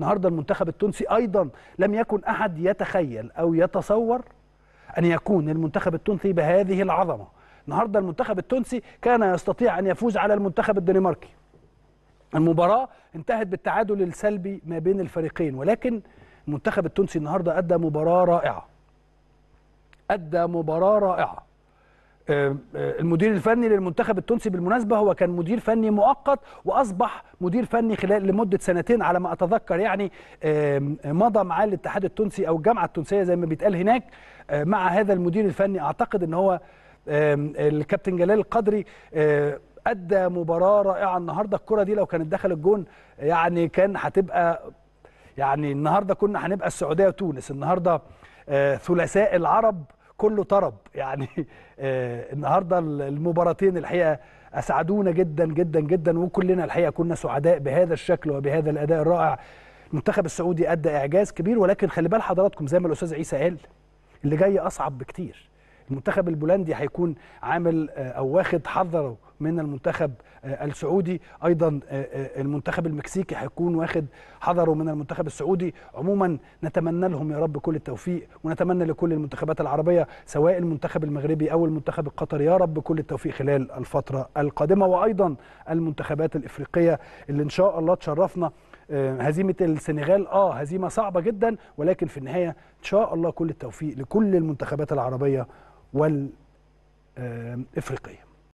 النهارده المنتخب التونسي ايضا لم يكن احد يتخيل او يتصور ان يكون المنتخب التونسي بهذه العظمه النهارده المنتخب التونسي كان يستطيع ان يفوز على المنتخب الدنماركي المباراه انتهت بالتعادل السلبي ما بين الفريقين ولكن المنتخب التونسي النهارده ادى مباراه رائعه ادى مباراه رائعه آه، آه، المدير الفني للمنتخب التونسي بالمناسبه هو كان مدير فني مؤقت واصبح مدير فني خلال لمده سنتين على ما اتذكر يعني آه، مضى معاه الاتحاد التونسي او الجامعه التونسيه زي ما بيتقال هناك مع هذا المدير الفني اعتقد ان هو الكابتن جلال القدري ادى مباراه رائعه النهارده الكره دي لو كانت دخلت الجون يعني كان هتبقى يعني النهارده كنا هنبقى السعوديه وتونس النهارده ثلاثاء العرب كله طرب يعني آه، النهارده المباراتين الحقيقه اسعدونا جدا جدا جدا وكلنا الحقيقه كنا سعداء بهذا الشكل وبهذا الاداء الرائع المنتخب السعودي ادى اعجاز كبير ولكن خلي بال حضراتكم زي ما الاستاذ عيسى قال اللي جاي اصعب بكتير المنتخب البولندي هيكون عامل آه، او واخد حذره من المنتخب آه، السعودي ايضا آه، آه، المنتخب المكسيكي هيكون واخد حضره من المنتخب السعودي عموما نتمنى لهم يا رب كل التوفيق ونتمنى لكل المنتخبات العربيه سواء المنتخب المغربي او المنتخب القطري يا رب كل التوفيق خلال الفتره القادمه وايضا المنتخبات الافريقيه اللي ان شاء الله تشرفنا هزيمه السنغال اه هزيمه صعبه جدا ولكن في النهايه ان شاء الله كل التوفيق لكل المنتخبات العربيه والافريقيه